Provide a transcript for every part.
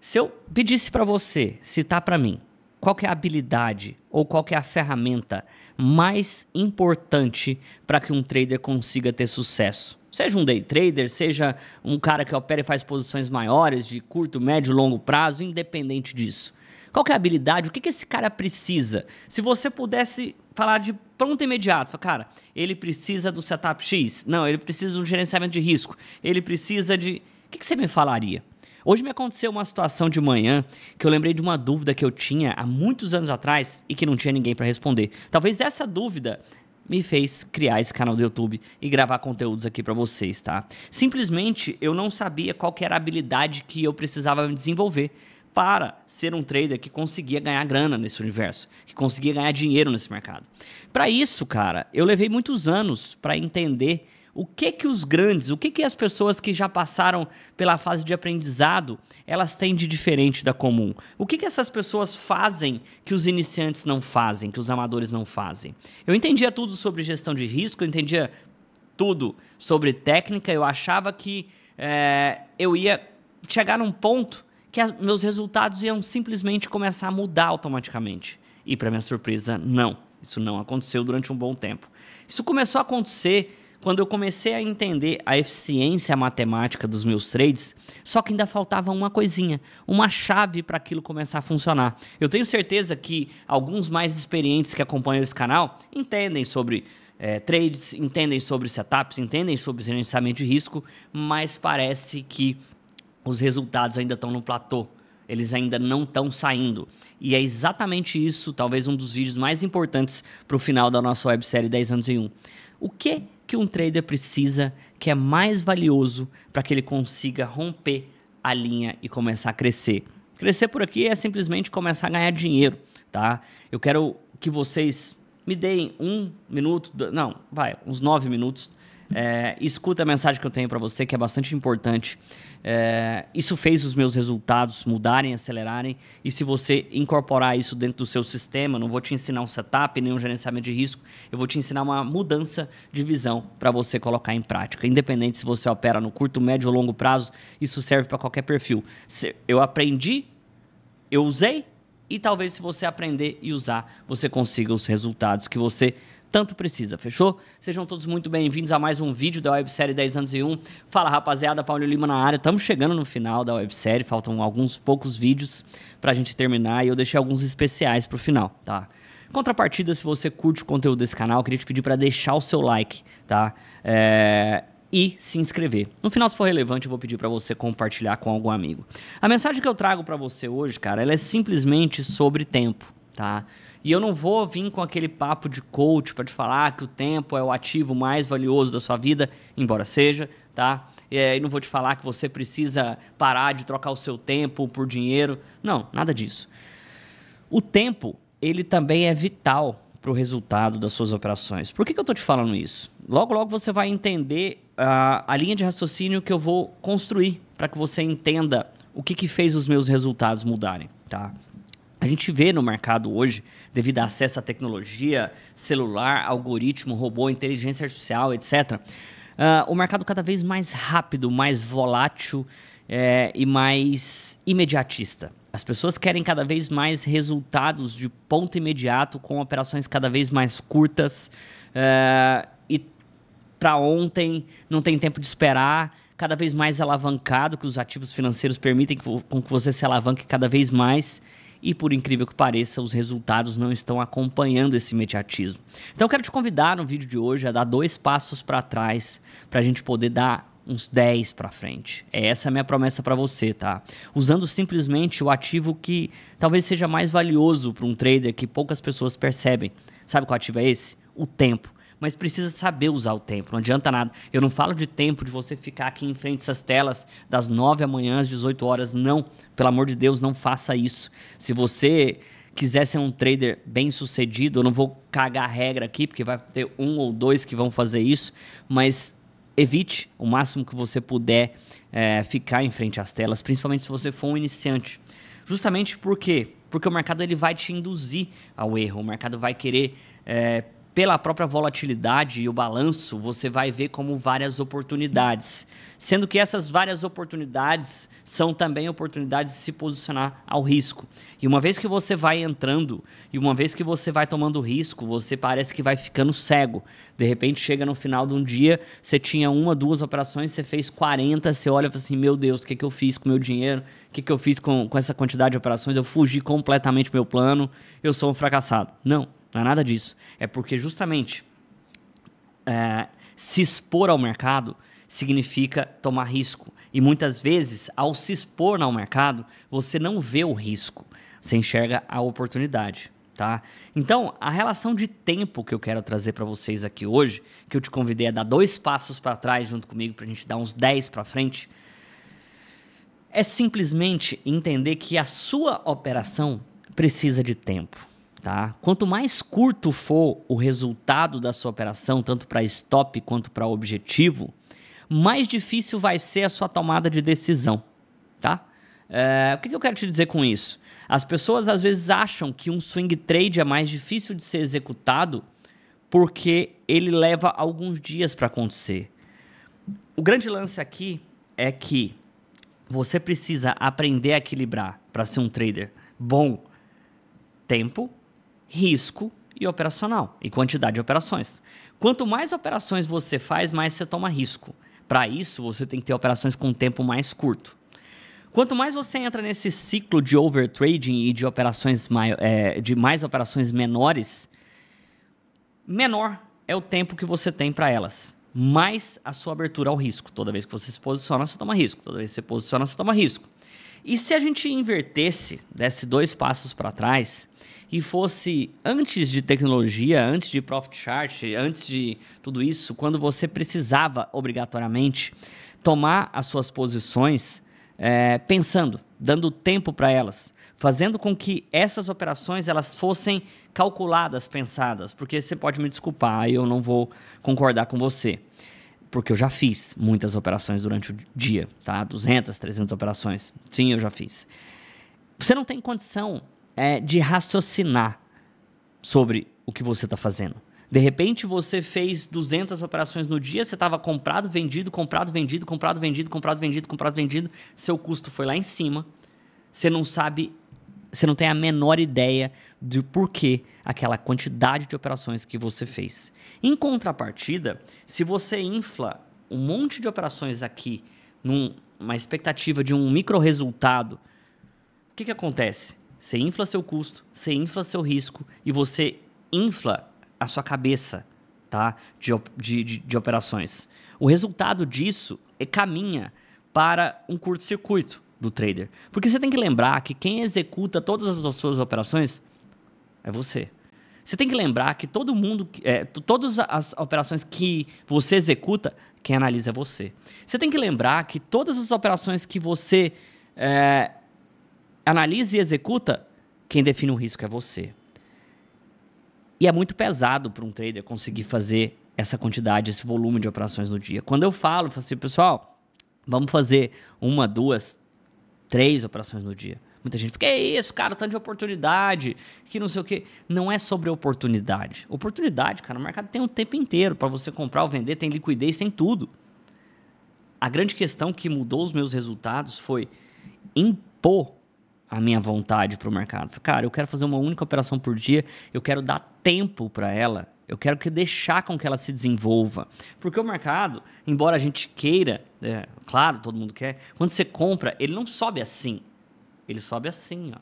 Se eu pedisse para você citar para mim qual é a habilidade ou qual é a ferramenta mais importante para que um trader consiga ter sucesso? Seja um day trader, seja um cara que opera e faz posições maiores de curto, médio, longo prazo, independente disso. Qual é a habilidade? O que, que esse cara precisa? Se você pudesse falar de pronto e imediato, cara, ele precisa do setup X, não, ele precisa do gerenciamento de risco, ele precisa de. O que, que você me falaria? Hoje me aconteceu uma situação de manhã que eu lembrei de uma dúvida que eu tinha há muitos anos atrás e que não tinha ninguém para responder. Talvez essa dúvida me fez criar esse canal do YouTube e gravar conteúdos aqui para vocês, tá? Simplesmente eu não sabia qual era a habilidade que eu precisava desenvolver para ser um trader que conseguia ganhar grana nesse universo, que conseguia ganhar dinheiro nesse mercado. Para isso, cara, eu levei muitos anos para entender o que que os grandes, o que que as pessoas que já passaram pela fase de aprendizado, elas têm de diferente da comum? O que que essas pessoas fazem que os iniciantes não fazem, que os amadores não fazem? Eu entendia tudo sobre gestão de risco, eu entendia tudo sobre técnica, eu achava que é, eu ia chegar num ponto que as, meus resultados iam simplesmente começar a mudar automaticamente. E, para minha surpresa, não. Isso não aconteceu durante um bom tempo. Isso começou a acontecer quando eu comecei a entender a eficiência matemática dos meus trades, só que ainda faltava uma coisinha, uma chave para aquilo começar a funcionar. Eu tenho certeza que alguns mais experientes que acompanham esse canal entendem sobre é, trades, entendem sobre setups, entendem sobre gerenciamento de risco, mas parece que os resultados ainda estão no platô. Eles ainda não estão saindo. E é exatamente isso, talvez um dos vídeos mais importantes para o final da nossa websérie 10 anos em 1. O que que um trader precisa que é mais valioso para que ele consiga romper a linha e começar a crescer. Crescer por aqui é simplesmente começar a ganhar dinheiro, tá? Eu quero que vocês me deem um minuto, não, vai, uns nove minutos é, escuta a mensagem que eu tenho para você, que é bastante importante. É, isso fez os meus resultados mudarem, acelerarem. E se você incorporar isso dentro do seu sistema, não vou te ensinar um setup, nem um gerenciamento de risco, eu vou te ensinar uma mudança de visão para você colocar em prática. Independente se você opera no curto, médio ou longo prazo, isso serve para qualquer perfil. Se eu aprendi, eu usei, e talvez se você aprender e usar, você consiga os resultados que você tanto precisa, fechou? Sejam todos muito bem-vindos a mais um vídeo da websérie 10 anos e 1. Fala rapaziada, Paulo Lima na área. Estamos chegando no final da websérie, faltam alguns poucos vídeos pra gente terminar e eu deixei alguns especiais pro final, tá? Contrapartida, se você curte o conteúdo desse canal, queria te pedir para deixar o seu like, tá? É, e se inscrever. No final, se for relevante, eu vou pedir para você compartilhar com algum amigo. A mensagem que eu trago para você hoje, cara, ela é simplesmente sobre tempo tá? E eu não vou vir com aquele papo de coach para te falar que o tempo é o ativo mais valioso da sua vida, embora seja, tá? E aí eh, não vou te falar que você precisa parar de trocar o seu tempo por dinheiro. Não, nada disso. O tempo, ele também é vital para o resultado das suas operações. Por que, que eu estou te falando isso? Logo, logo você vai entender uh, a linha de raciocínio que eu vou construir para que você entenda o que, que fez os meus resultados mudarem, tá? A gente vê no mercado hoje, devido a acesso à tecnologia, celular, algoritmo, robô, inteligência artificial, etc., uh, ah, o mercado cada vez mais rápido, mais volátil é, e mais imediatista. As pessoas querem cada vez mais resultados de ponto imediato, com operações cada vez mais curtas uh, e para ontem, não tem tempo de esperar, cada vez mais alavancado, que os ativos financeiros permitem que, com que você se alavanque cada vez mais e, por incrível que pareça, os resultados não estão acompanhando esse imediatismo. Então, quero te convidar no vídeo de hoje a dar dois passos para trás para a gente poder dar uns 10 para frente. É essa é a minha promessa para você, tá? Usando simplesmente o ativo que talvez seja mais valioso para um trader que poucas pessoas percebem. Sabe qual ativo é esse? O tempo mas precisa saber usar o tempo. Não adianta nada. Eu não falo de tempo de você ficar aqui em frente às telas das 9 da manhã às 18 horas. Não. Pelo amor de Deus, não faça isso. Se você quiser ser um trader bem sucedido, eu não vou cagar a regra aqui, porque vai ter um ou dois que vão fazer isso, mas evite o máximo que você puder é, ficar em frente às telas, principalmente se você for um iniciante. Justamente por quê? Porque o mercado ele vai te induzir ao erro, o mercado vai querer é, pela própria volatilidade e o balanço, você vai ver como várias oportunidades. Sendo que essas várias oportunidades são também oportunidades de se posicionar ao risco. E uma vez que você vai entrando, e uma vez que você vai tomando risco, você parece que vai ficando cego. De repente chega no final de um dia, você tinha uma, duas operações, você fez 40, você olha e fala assim: meu Deus, o que, é que eu fiz com o meu dinheiro? O que, é que eu fiz com, com essa quantidade de operações? Eu fugi completamente do meu plano, eu sou um fracassado. Não. Não é nada disso. É porque justamente é, se expor ao mercado significa tomar risco. E muitas vezes, ao se expor ao mercado, você não vê o risco, você enxerga a oportunidade. Tá? Então, a relação de tempo que eu quero trazer para vocês aqui hoje, que eu te convidei a dar dois passos para trás junto comigo para a gente dar uns dez para frente, é simplesmente entender que a sua operação precisa de tempo. Tá? Quanto mais curto for o resultado da sua operação, tanto para stop quanto para objetivo, mais difícil vai ser a sua tomada de decisão. Tá? É, o que, que eu quero te dizer com isso? As pessoas às vezes acham que um swing trade é mais difícil de ser executado porque ele leva alguns dias para acontecer. O grande lance aqui é que você precisa aprender a equilibrar para ser um trader bom tempo risco e operacional e quantidade de operações. Quanto mais operações você faz, mais você toma risco. Para isso, você tem que ter operações com tempo mais curto. Quanto mais você entra nesse ciclo de overtrading e de operações mai é, de mais operações menores, menor é o tempo que você tem para elas. Mais a sua abertura ao risco. Toda vez que você se posiciona, você toma risco. Toda vez que você posiciona, você toma risco. E se a gente invertesse, desse dois passos para trás e fosse antes de tecnologia, antes de profit chart, antes de tudo isso, quando você precisava obrigatoriamente tomar as suas posições é, pensando, dando tempo para elas, fazendo com que essas operações elas fossem calculadas, pensadas, porque você pode me desculpar, eu não vou concordar com você porque eu já fiz muitas operações durante o dia, tá? 200, 300 operações. Sim, eu já fiz. Você não tem condição é, de raciocinar sobre o que você está fazendo. De repente você fez 200 operações no dia, você estava comprado, vendido, comprado, vendido, comprado, vendido, comprado, vendido, comprado, vendido. Seu custo foi lá em cima. Você não sabe você não tem a menor ideia do porquê aquela quantidade de operações que você fez. Em contrapartida, se você infla um monte de operações aqui numa expectativa de um micro resultado, o que, que acontece? Você infla seu custo, você infla seu risco e você infla a sua cabeça tá? de, de, de, de operações. O resultado disso é caminha para um curto-circuito do trader. Porque você tem que lembrar que quem executa todas as suas operações é você. Você tem que lembrar que todo mundo, é, todas as operações que você executa, quem analisa é você. Você tem que lembrar que todas as operações que você é, analisa e executa, quem define o risco é você. E é muito pesado para um trader conseguir fazer essa quantidade, esse volume de operações no dia. Quando eu falo, eu falo assim, pessoal, vamos fazer uma, duas, três operações no dia. Muita gente fica, é isso, cara, tanto de oportunidade, que não sei o quê. Não é sobre oportunidade. Oportunidade, cara, o mercado tem um tempo inteiro para você comprar ou vender, tem liquidez, tem tudo. A grande questão que mudou os meus resultados foi impor a minha vontade para o mercado. Cara, eu quero fazer uma única operação por dia, eu quero dar tempo para ela, eu quero que deixar com que ela se desenvolva. Porque o mercado, embora a gente queira é, claro, todo mundo quer. Quando você compra, ele não sobe assim. Ele sobe assim, ó.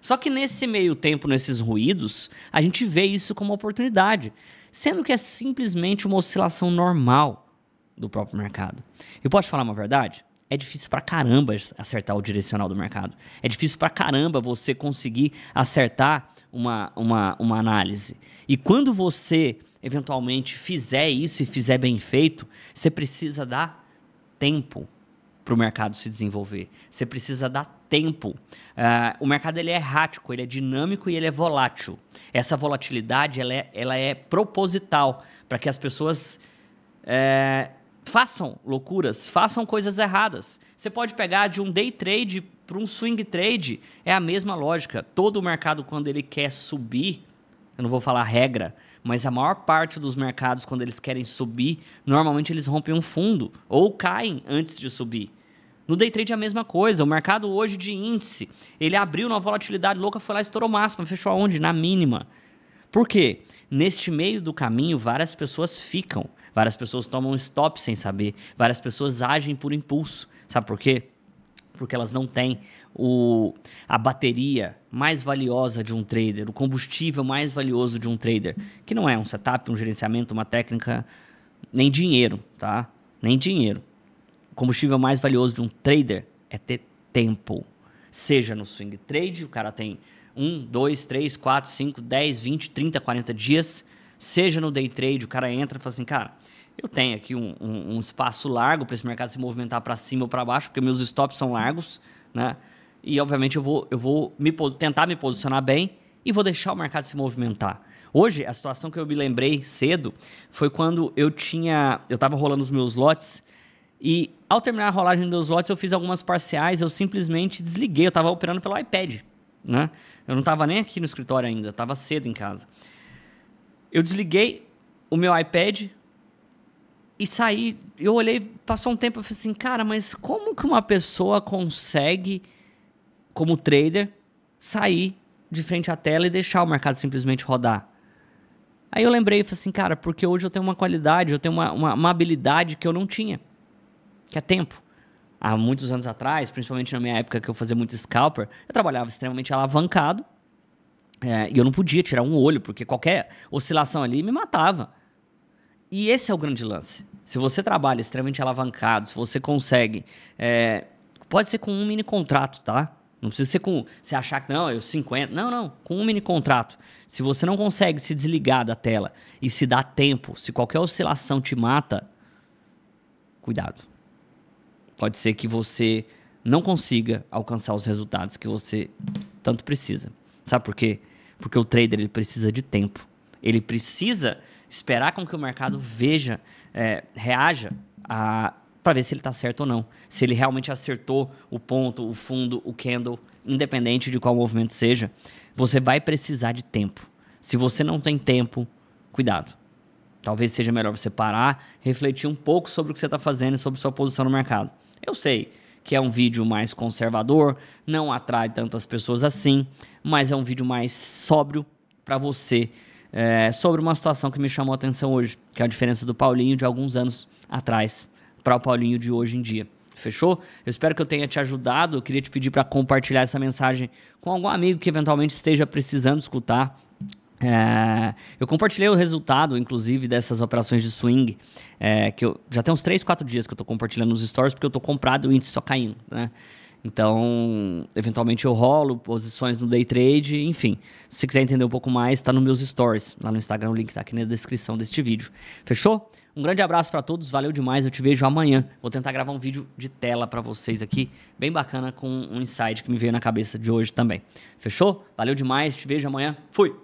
Só que nesse meio tempo, nesses ruídos, a gente vê isso como uma oportunidade, sendo que é simplesmente uma oscilação normal do próprio mercado. Eu posso falar uma verdade? É difícil pra caramba acertar o direcional do mercado. É difícil pra caramba você conseguir acertar uma, uma, uma análise. E quando você eventualmente fizer isso e fizer bem feito, você precisa dar tempo para o mercado se desenvolver. Você precisa dar tempo. Uh, o mercado ele é errático, ele é dinâmico e ele é volátil. Essa volatilidade ela é, ela é proposital para que as pessoas é, façam loucuras, façam coisas erradas. Você pode pegar de um day trade para um swing trade, é a mesma lógica. Todo o mercado, quando ele quer subir, eu não vou falar regra, mas a maior parte dos mercados, quando eles querem subir, normalmente eles rompem um fundo ou caem antes de subir. No day trade é a mesma coisa. O mercado hoje de índice, ele abriu numa volatilidade louca, foi lá estourou máxima, fechou aonde? Na mínima. Por quê? Neste meio do caminho, várias pessoas ficam, várias pessoas tomam stop sem saber, várias pessoas agem por impulso. Sabe por quê? porque elas não têm o, a bateria mais valiosa de um trader, o combustível mais valioso de um trader, que não é um setup, um gerenciamento, uma técnica, nem dinheiro, tá? Nem dinheiro. O combustível mais valioso de um trader é ter tempo. Seja no swing trade, o cara tem 1, 2, 3, 4, 5, 10, 20, 30, 40 dias. Seja no day trade, o cara entra e fala assim, cara, eu tenho aqui um, um, um espaço largo para esse mercado se movimentar para cima ou para baixo, porque meus stops são largos, né? E obviamente eu vou, eu vou me, tentar me posicionar bem e vou deixar o mercado se movimentar. Hoje, a situação que eu me lembrei cedo foi quando eu tinha. Eu estava rolando os meus lotes e ao terminar a rolagem dos meus lotes, eu fiz algumas parciais, eu simplesmente desliguei, eu estava operando pelo iPad. Né? Eu não estava nem aqui no escritório ainda, estava cedo em casa. Eu desliguei o meu iPad, e saí, eu olhei, passou um tempo, eu falei assim, cara, mas como que uma pessoa consegue, como trader, sair de frente à tela e deixar o mercado simplesmente rodar? Aí eu lembrei e falei assim, cara, porque hoje eu tenho uma qualidade, eu tenho uma, uma, uma habilidade que eu não tinha, que é tempo. Há muitos anos atrás, principalmente na minha época que eu fazia muito scalper, eu trabalhava extremamente alavancado, é, e eu não podia tirar um olho, porque qualquer oscilação ali me matava. E esse é o grande lance. Se você trabalha extremamente alavancado, se você consegue. É, pode ser com um mini contrato, tá? Não precisa ser com. Você achar que não, eu 50. Não, não. Com um mini contrato. Se você não consegue se desligar da tela e se dar tempo, se qualquer oscilação te mata, cuidado. Pode ser que você não consiga alcançar os resultados que você tanto precisa. Sabe por quê? Porque o trader ele precisa de tempo. Ele precisa esperar com que o mercado veja, é, reaja para ver se ele está certo ou não. Se ele realmente acertou o ponto, o fundo, o candle, independente de qual movimento seja, você vai precisar de tempo. Se você não tem tempo, cuidado. Talvez seja melhor você parar, refletir um pouco sobre o que você está fazendo e sobre sua posição no mercado. Eu sei que é um vídeo mais conservador, não atrai tantas pessoas assim, mas é um vídeo mais sóbrio para você é, sobre uma situação que me chamou a atenção hoje, que é a diferença do Paulinho de alguns anos atrás para o Paulinho de hoje em dia. Fechou? Eu espero que eu tenha te ajudado. Eu queria te pedir para compartilhar essa mensagem com algum amigo que eventualmente esteja precisando escutar. É, eu compartilhei o resultado, inclusive, dessas operações de swing, é, que eu já tem uns 3, 4 dias que eu estou compartilhando nos stories, porque eu estou comprado e o índice só caindo, né? Então, eventualmente eu rolo posições no day trade, enfim. Se você quiser entender um pouco mais, está nos meus stories, lá no Instagram, o link está aqui na descrição deste vídeo. Fechou? Um grande abraço para todos, valeu demais, eu te vejo amanhã. Vou tentar gravar um vídeo de tela para vocês aqui, bem bacana com um insight que me veio na cabeça de hoje também. Fechou? Valeu demais, te vejo amanhã. Fui.